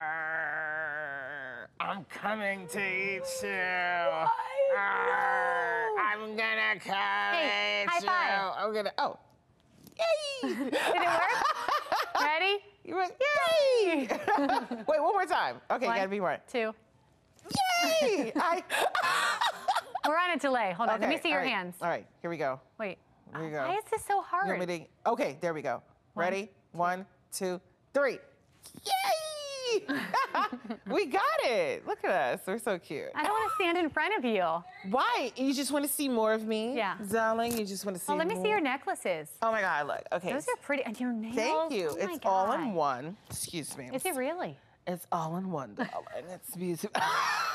Uh, I'm coming to eat you. What? Uh, no. I'm gonna come hey, high you. Five. I'm gonna. Oh. Yay! Did it work? Ready? You went, yay! Wait, one more time. Okay, one, gotta be more. Two. Yay! I... We're on a delay. Hold on. Okay, Let me see your right. hands. All right, here we go. Wait. Here we go. Why is this so hard? To... Okay, there we go. One, Ready? Two. One, two, three. Yay! we got it. Look at us. We're so cute. I don't want to stand in front of you. Why? You just want to see more of me? Yeah. Darling, you just want to oh, see Oh, let me more. see your necklaces. Oh, my God, look. Okay. Those are pretty. And your nails. Thank you. Oh it's God. all in one. Excuse me. Is it really? It's all in one, darling. it's beautiful.